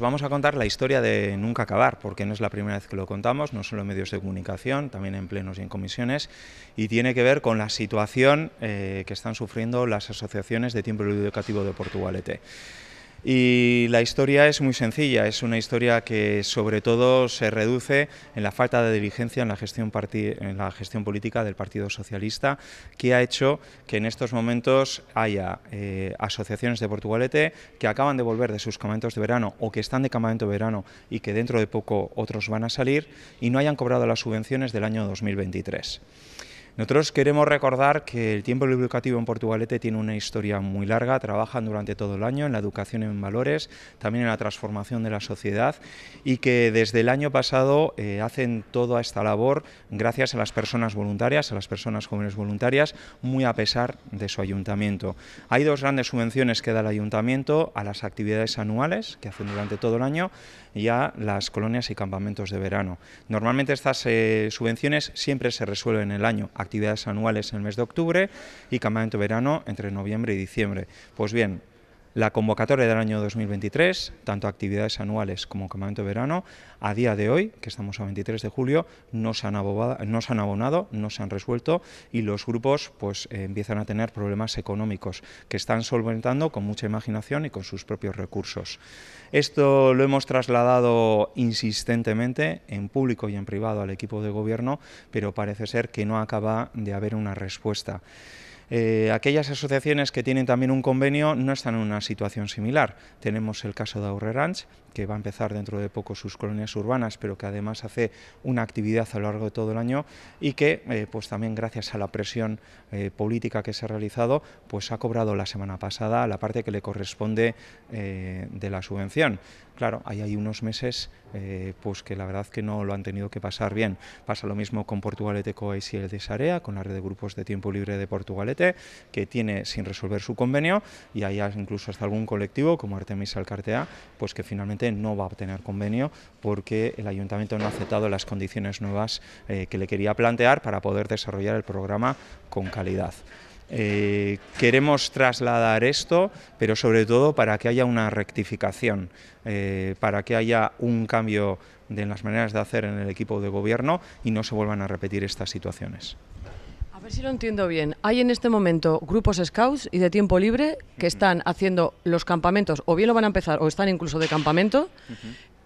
vamos a contar la historia de Nunca Acabar, porque no es la primera vez que lo contamos, no solo en medios de comunicación, también en plenos y en comisiones, y tiene que ver con la situación eh, que están sufriendo las asociaciones de tiempo educativo de Portugalete. Y la historia es muy sencilla, es una historia que sobre todo se reduce en la falta de diligencia en la gestión, en la gestión política del Partido Socialista, que ha hecho que en estos momentos haya eh, asociaciones de Portugalete que acaban de volver de sus campamentos de verano o que están de campamento de verano y que dentro de poco otros van a salir y no hayan cobrado las subvenciones del año 2023. Nosotros queremos recordar que el tiempo educativo en Portugalete tiene una historia muy larga, trabajan durante todo el año en la educación en valores, también en la transformación de la sociedad y que desde el año pasado eh, hacen toda esta labor gracias a las personas voluntarias, a las personas jóvenes voluntarias, muy a pesar de su ayuntamiento. Hay dos grandes subvenciones que da el ayuntamiento a las actividades anuales que hacen durante todo el año y las colonias y campamentos de verano. Normalmente estas eh, subvenciones siempre se resuelven en el año, actividades anuales en el mes de octubre y campamento verano entre noviembre y diciembre. Pues bien, la convocatoria del año 2023, tanto actividades anuales como campamento de verano, a día de hoy, que estamos a 23 de julio, no se han, abonado, no se han resuelto y los grupos pues, eh, empiezan a tener problemas económicos que están solventando con mucha imaginación y con sus propios recursos. Esto lo hemos trasladado insistentemente en público y en privado al equipo de gobierno, pero parece ser que no acaba de haber una respuesta. Eh, aquellas asociaciones que tienen también un convenio no están en una situación similar. Tenemos el caso de Aurre Ranch, que va a empezar dentro de poco sus colonias urbanas, pero que además hace una actividad a lo largo de todo el año y que, eh, pues también gracias a la presión eh, política que se ha realizado, pues ha cobrado la semana pasada la parte que le corresponde de la subvención claro, ahí hay unos meses eh, pues que la verdad que no lo han tenido que pasar bien. Pasa lo mismo con Portugalete Coais y el de Sarea, con la red de grupos de tiempo libre de Portugalete, que tiene sin resolver su convenio, y hay incluso hasta algún colectivo como Artemis Alcartea, pues que finalmente no va a obtener convenio porque el ayuntamiento no ha aceptado las condiciones nuevas eh, que le quería plantear para poder desarrollar el programa con calidad. Eh, queremos trasladar esto, pero sobre todo para que haya una rectificación, eh, para que haya un cambio de las maneras de hacer en el equipo de gobierno y no se vuelvan a repetir estas situaciones. A ver si lo entiendo bien. Hay en este momento grupos scouts y de tiempo libre que están haciendo los campamentos, o bien lo van a empezar, o están incluso de campamento,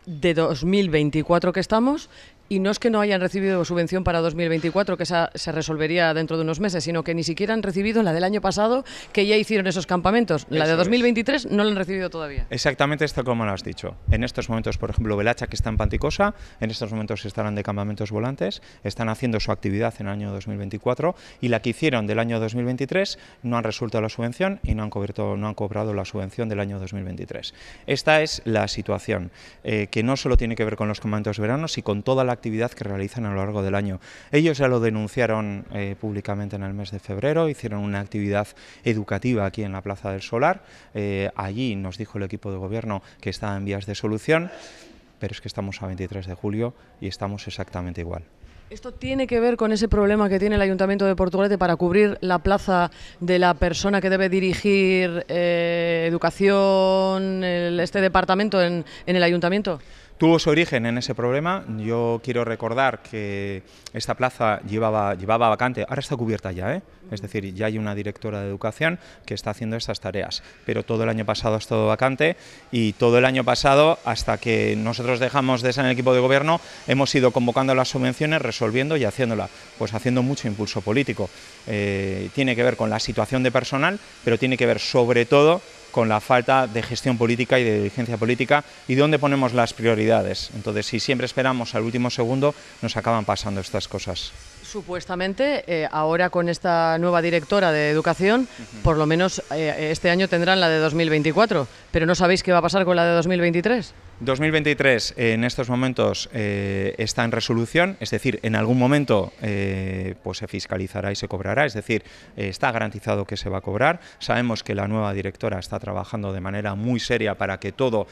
de 2024 que estamos, y no es que no hayan recibido subvención para 2024, que esa se resolvería dentro de unos meses, sino que ni siquiera han recibido la del año pasado, que ya hicieron esos campamentos. La de 2023 no la han recibido todavía. Exactamente esto como lo has dicho. En estos momentos, por ejemplo, Velacha, que está en Panticosa, en estos momentos estarán de campamentos volantes, están haciendo su actividad en el año 2024 y la que hicieron del año 2023 no han resuelto la subvención y no han, no han cobrado la subvención del año 2023. Esta es la situación, eh, que no solo tiene que ver con los campamentos veranos verano, con toda la actividad que realizan a lo largo del año. Ellos ya lo denunciaron eh, públicamente en el mes de febrero, hicieron una actividad educativa aquí en la Plaza del Solar, eh, allí nos dijo el equipo de gobierno que estaba en vías de solución, pero es que estamos a 23 de julio y estamos exactamente igual. Esto tiene que ver con ese problema que tiene el Ayuntamiento de Portugalete para cubrir la plaza de la persona que debe dirigir eh, educación, este departamento en el Ayuntamiento tuvo su origen en ese problema. Yo quiero recordar que esta plaza llevaba, llevaba vacante, ahora está cubierta ya, ¿eh? es decir, ya hay una directora de educación que está haciendo estas tareas, pero todo el año pasado ha estado vacante y todo el año pasado, hasta que nosotros dejamos de ser en el equipo de gobierno, hemos ido convocando las subvenciones, resolviendo y haciéndola, pues haciendo mucho impulso político. Eh, tiene que ver con la situación de personal, pero tiene que ver sobre todo con la falta de gestión política y de diligencia política y dónde ponemos las prioridades. Entonces, si siempre esperamos al último segundo, nos acaban pasando estas cosas. Supuestamente, eh, ahora con esta nueva directora de educación, por lo menos eh, este año tendrán la de 2024, pero no sabéis qué va a pasar con la de 2023. 2023 eh, en estos momentos eh, está en resolución, es decir, en algún momento eh, pues se fiscalizará y se cobrará, es decir, está garantizado que se va a cobrar. Sabemos que la nueva directora está trabajando de manera muy seria para que todo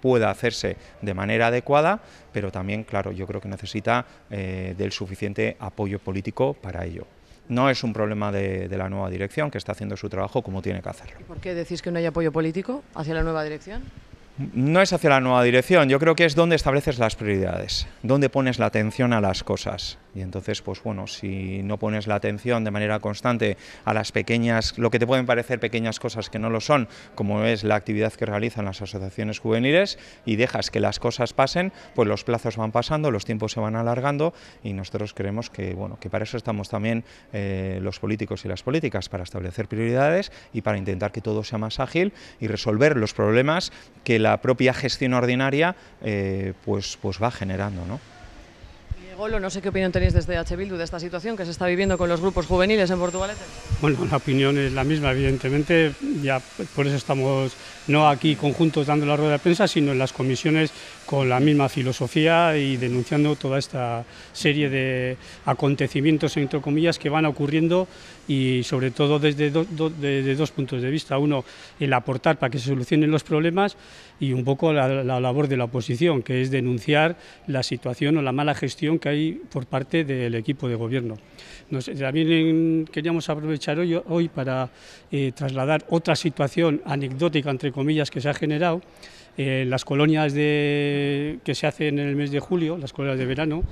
pueda hacerse de manera adecuada, pero también, claro, yo creo que necesita del suficiente apoyo político para ello no es un problema de, de, la nueva dirección que está haciendo su trabajo como tiene que hacerlo. ¿Por qué decís que no hay apoyo político hacia la nueva dirección? no es hacia la nueva dirección, yo creo que es donde estableces las prioridades, donde pones la atención a las cosas. Y entonces, pues bueno, si no pones la atención de manera constante a las pequeñas, lo que te pueden parecer pequeñas cosas que no lo son, como es la actividad que realizan las asociaciones juveniles, y dejas que las cosas pasen, pues los plazos van pasando, los tiempos se van alargando, y nosotros creemos que, bueno, que para eso estamos también eh, los políticos y las políticas, para establecer prioridades y para intentar que todo sea más ágil y resolver los problemas que la propia gestión ordinaria eh, pues, pues va generando no sé qué opinión tenéis desde H. Bildu de esta situación que se está viviendo con los grupos juveniles en Portugalete. Bueno, la opinión es la misma, evidentemente. Ya por eso estamos no aquí conjuntos dando la rueda de prensa, sino en las comisiones con la misma filosofía y denunciando toda esta serie de acontecimientos, entre comillas, que van ocurriendo y sobre todo desde, dos puntos de vista. Uno, el aportar para que se solucionen los problemas y un poco la, la labor de la oposición, que es denunciar la situación o la mala gestión que por parte del equipo de gobierno. también queríamos aprovechar hoy, para eh, trasladar otra situación anecdótica, entre comillas, que se ha generado. Eh, las colonias de, que se hacen en el mes de julio, las colonias de verano,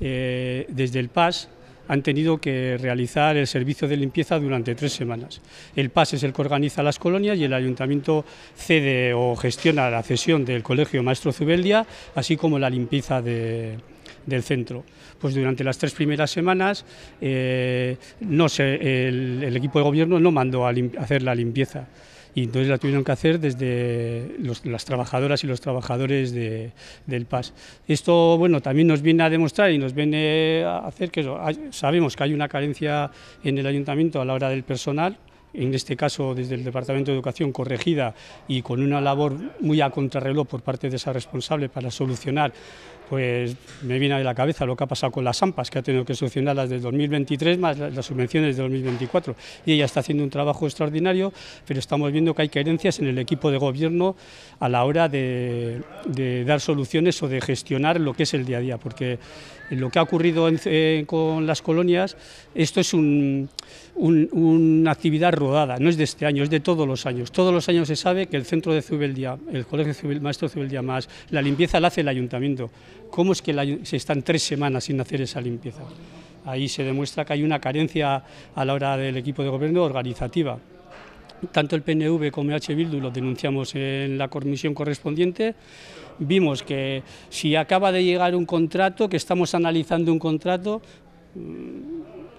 eh, desde el PAS han tenido que realizar el servicio de limpieza durante tres semanas. El PAS es el que organiza las colonias y el ayuntamiento cede o gestiona la cesión del Colegio Maestro Zubeldia, así como la limpieza de, del centro. Pues durante las tres primeras semanas eh, no el, equipo de gobierno no mandó a hacer la limpieza y entonces la tuvieron que hacer desde las trabajadoras y los trabajadores del PAS. Esto bueno, también nos viene a demostrar y nos viene a hacer que sabemos que hay una carencia en el ayuntamiento a la hora del personal, en este caso desde el Departamento de Educación, corregida y con una labor muy a contrarreloj por parte de esa responsable para solucionar, pues me viene de la cabeza lo que ha pasado con las AMPAs, que ha tenido que solucionar las del 2023 más las subvenciones de 2024. Y ella está haciendo un trabajo extraordinario, pero estamos viendo que hay carencias en el equipo de gobierno a la hora de, dar soluciones o de gestionar lo que es el día a día, porque lo que ha ocurrido con las colonias, esto es una actividad rodada, no es de este año, es de todos los años. Todos los años se sabe que el centro de Zubeldía, el colegio civil maestro Zubeldía más, la limpieza la hace el ayuntamiento. ¿Cómo es que se están tres semanas sin hacer esa limpieza? Ahí se demuestra que hay una carencia a la hora del equipo de gobierno organizativa. Tanto el PNV como H. Bildu lo denunciamos en la comisión correspondiente vimos que si acaba de llegar un contrato, que estamos analizando un contrato,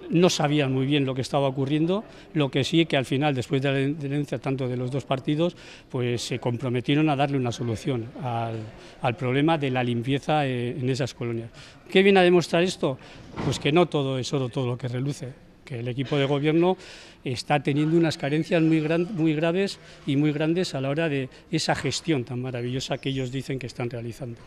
no sabían muy bien lo que estaba ocurriendo, lo que sí es que al final, después de la tendencia tanto de los dos partidos, pues se comprometieron a darle una solución al, problema de la limpieza eh, en esas colonias. ¿Qué viene a demostrar esto? Pues que no todo es oro, todo lo que reluce que el equipo de gobierno está teniendo unas carencias muy, muy graves y muy grandes a la hora de esa gestión tan maravillosa que ellos dicen que están realizando.